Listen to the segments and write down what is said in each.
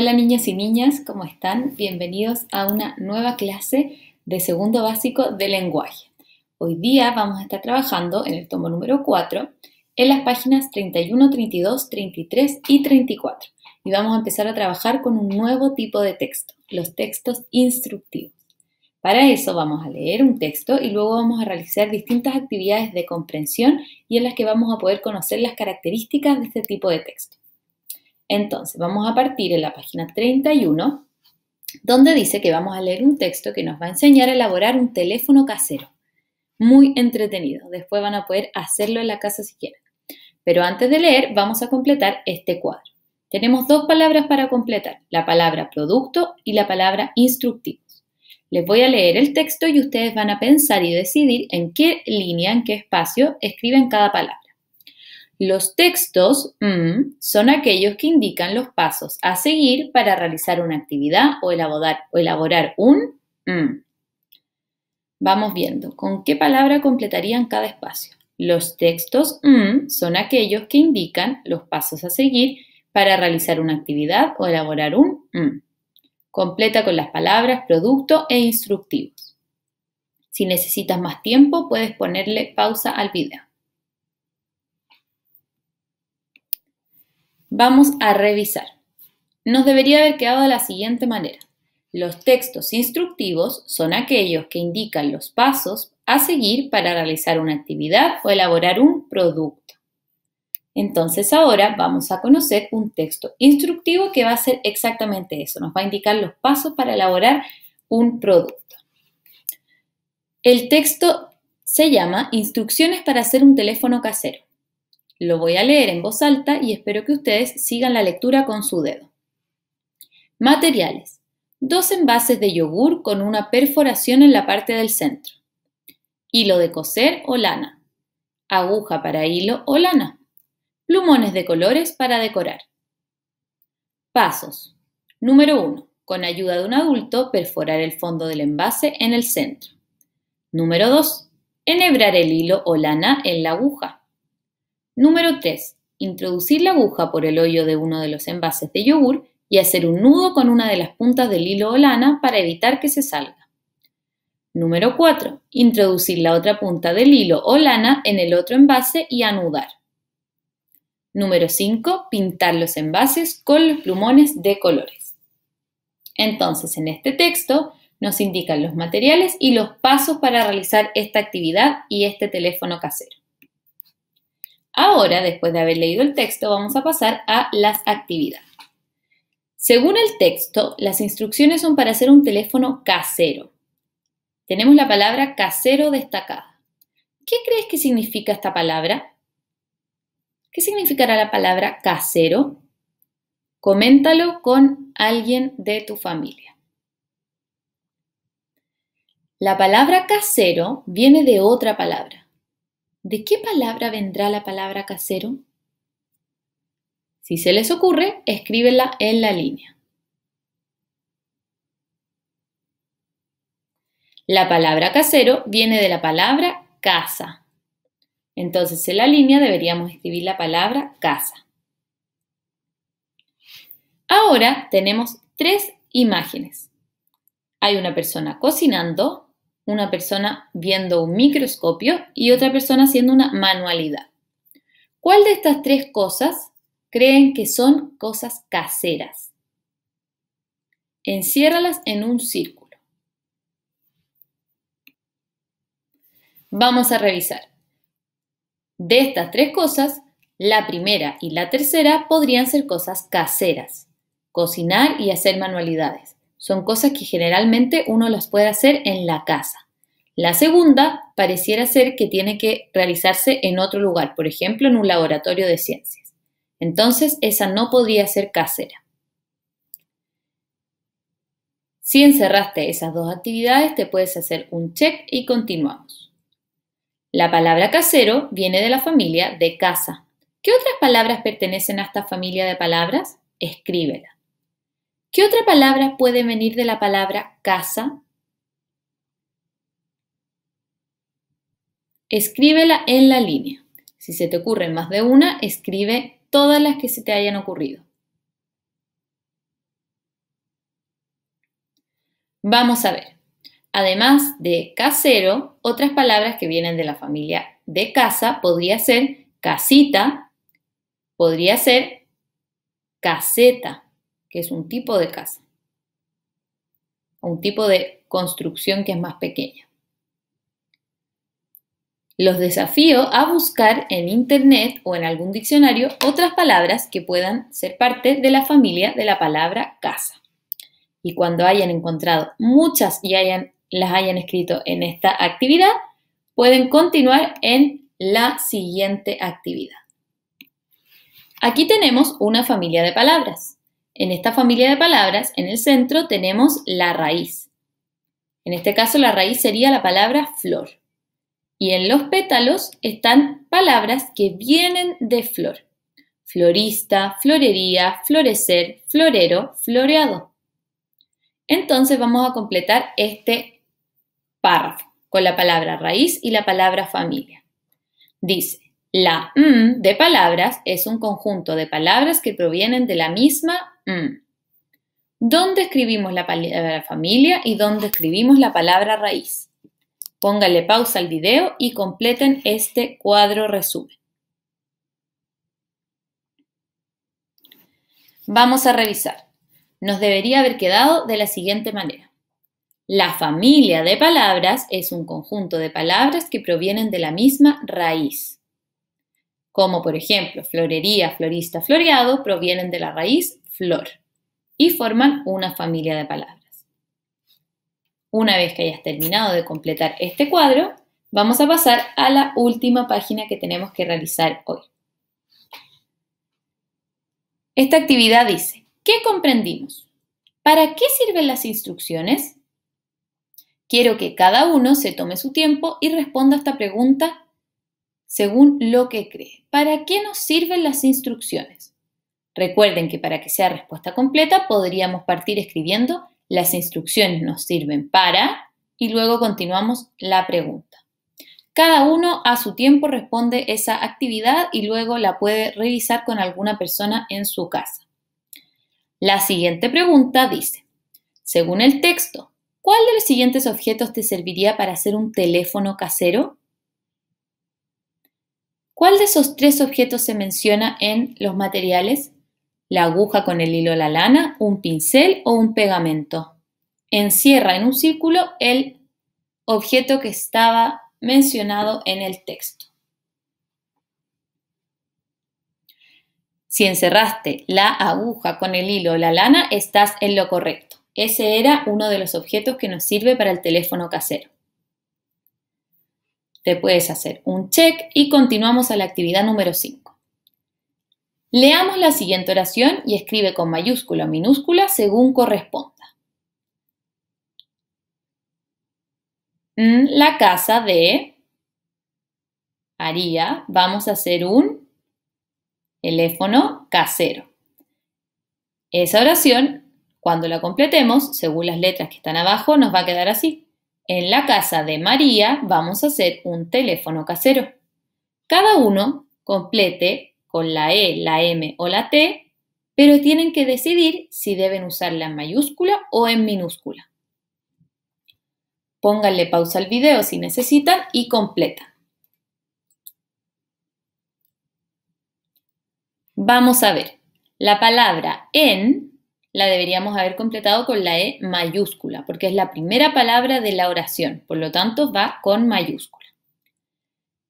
Hola niñas y niñas, ¿cómo están? Bienvenidos a una nueva clase de segundo básico de lenguaje. Hoy día vamos a estar trabajando en el tomo número 4 en las páginas 31, 32, 33 y 34. Y vamos a empezar a trabajar con un nuevo tipo de texto, los textos instructivos. Para eso vamos a leer un texto y luego vamos a realizar distintas actividades de comprensión y en las que vamos a poder conocer las características de este tipo de texto. Entonces, vamos a partir en la página 31, donde dice que vamos a leer un texto que nos va a enseñar a elaborar un teléfono casero. Muy entretenido. Después van a poder hacerlo en la casa si quieren. Pero antes de leer, vamos a completar este cuadro. Tenemos dos palabras para completar, la palabra producto y la palabra instructivos. Les voy a leer el texto y ustedes van a pensar y decidir en qué línea, en qué espacio escriben cada palabra. Los textos M mm, son aquellos que indican los pasos a seguir para realizar una actividad o elaborar, o elaborar un M. Mm. Vamos viendo con qué palabra completarían cada espacio. Los textos M mm, son aquellos que indican los pasos a seguir para realizar una actividad o elaborar un Completa con las palabras producto e instructivos. Si necesitas más tiempo, puedes ponerle pausa al video. Vamos a revisar. Nos debería haber quedado de la siguiente manera. Los textos instructivos son aquellos que indican los pasos a seguir para realizar una actividad o elaborar un producto. Entonces ahora vamos a conocer un texto instructivo que va a ser exactamente eso, nos va a indicar los pasos para elaborar un producto. El texto se llama Instrucciones para hacer un teléfono casero. Lo voy a leer en voz alta y espero que ustedes sigan la lectura con su dedo. Materiales. Dos envases de yogur con una perforación en la parte del centro. Hilo de coser o lana. Aguja para hilo o lana. Plumones de colores para decorar. Pasos. Número 1. Con ayuda de un adulto, perforar el fondo del envase en el centro. Número 2. Enhebrar el hilo o lana en la aguja. Número 3. Introducir la aguja por el hoyo de uno de los envases de yogur y hacer un nudo con una de las puntas del hilo o lana para evitar que se salga. Número 4. Introducir la otra punta del hilo o lana en el otro envase y anudar. Número 5. Pintar los envases con los plumones de colores. Entonces, en este texto nos indican los materiales y los pasos para realizar esta actividad y este teléfono casero. Ahora, después de haber leído el texto, vamos a pasar a las actividades. Según el texto, las instrucciones son para hacer un teléfono casero. Tenemos la palabra casero destacada. ¿Qué crees que significa esta palabra? ¿Qué significará la palabra casero? Coméntalo con alguien de tu familia. La palabra casero viene de otra palabra. ¿De qué palabra vendrá la palabra casero? Si se les ocurre, escríbela en la línea. La palabra casero viene de la palabra casa. Entonces en la línea deberíamos escribir la palabra casa. Ahora tenemos tres imágenes. Hay una persona cocinando, una persona viendo un microscopio y otra persona haciendo una manualidad. ¿Cuál de estas tres cosas creen que son cosas caseras? Enciérralas en un círculo. Vamos a revisar. De estas tres cosas, la primera y la tercera podrían ser cosas caseras, cocinar y hacer manualidades. Son cosas que generalmente uno las puede hacer en la casa. La segunda pareciera ser que tiene que realizarse en otro lugar, por ejemplo, en un laboratorio de ciencias. Entonces, esa no podría ser casera. Si encerraste esas dos actividades, te puedes hacer un check y continuamos. La palabra casero viene de la familia de casa. ¿Qué otras palabras pertenecen a esta familia de palabras? Escríbela. ¿Qué otra palabra puede venir de la palabra casa? Escríbela en la línea. Si se te ocurren más de una, escribe todas las que se te hayan ocurrido. Vamos a ver. Además de casero, otras palabras que vienen de la familia de casa podría ser casita, podría ser caseta que es un tipo de casa, un tipo de construcción que es más pequeña. Los desafío a buscar en Internet o en algún diccionario otras palabras que puedan ser parte de la familia de la palabra casa. Y cuando hayan encontrado muchas y las hayan escrito en esta actividad, pueden continuar en la siguiente actividad. Aquí tenemos una familia de palabras. En esta familia de palabras, en el centro, tenemos la raíz. En este caso, la raíz sería la palabra flor. Y en los pétalos están palabras que vienen de flor. Florista, florería, florecer, florero, floreado. Entonces vamos a completar este párrafo con la palabra raíz y la palabra familia. Dice, la m de palabras es un conjunto de palabras que provienen de la misma m. ¿Dónde escribimos la palabra familia y dónde escribimos la palabra raíz? Póngale pausa al video y completen este cuadro resumen. Vamos a revisar. Nos debería haber quedado de la siguiente manera. La familia de palabras es un conjunto de palabras que provienen de la misma raíz como por ejemplo florería, florista, floreado, provienen de la raíz flor y forman una familia de palabras. Una vez que hayas terminado de completar este cuadro, vamos a pasar a la última página que tenemos que realizar hoy. Esta actividad dice, ¿qué comprendimos? ¿Para qué sirven las instrucciones? Quiero que cada uno se tome su tiempo y responda a esta pregunta según lo que cree. ¿Para qué nos sirven las instrucciones? Recuerden que para que sea respuesta completa podríamos partir escribiendo las instrucciones nos sirven para y luego continuamos la pregunta. Cada uno a su tiempo responde esa actividad y luego la puede revisar con alguna persona en su casa. La siguiente pregunta dice, según el texto, ¿cuál de los siguientes objetos te serviría para hacer un teléfono casero? ¿Cuál de esos tres objetos se menciona en los materiales? ¿La aguja con el hilo, la lana, un pincel o un pegamento? Encierra en un círculo el objeto que estaba mencionado en el texto. Si encerraste la aguja con el hilo o la lana, estás en lo correcto. Ese era uno de los objetos que nos sirve para el teléfono casero. Te puedes hacer un check y continuamos a la actividad número 5. Leamos la siguiente oración y escribe con mayúscula o minúscula según corresponda. la casa de Haría, vamos a hacer un teléfono casero. Esa oración, cuando la completemos, según las letras que están abajo, nos va a quedar así. En la casa de María vamos a hacer un teléfono casero. Cada uno complete con la E, la M o la T, pero tienen que decidir si deben usarla en mayúscula o en minúscula. Pónganle pausa al video si necesitan y completan. Vamos a ver. La palabra en la deberíamos haber completado con la E mayúscula, porque es la primera palabra de la oración, por lo tanto va con mayúscula.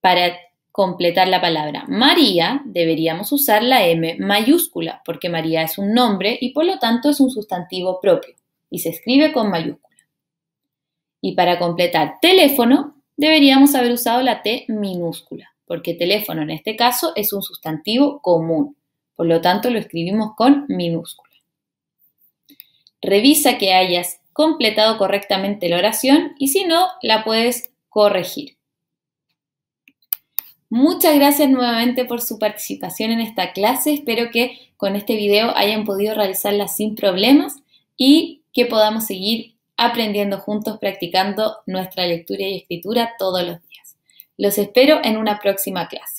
Para completar la palabra María, deberíamos usar la M mayúscula, porque María es un nombre y por lo tanto es un sustantivo propio, y se escribe con mayúscula. Y para completar teléfono, deberíamos haber usado la T minúscula, porque teléfono en este caso es un sustantivo común, por lo tanto lo escribimos con minúscula. Revisa que hayas completado correctamente la oración y si no, la puedes corregir. Muchas gracias nuevamente por su participación en esta clase. Espero que con este video hayan podido realizarla sin problemas y que podamos seguir aprendiendo juntos practicando nuestra lectura y escritura todos los días. Los espero en una próxima clase.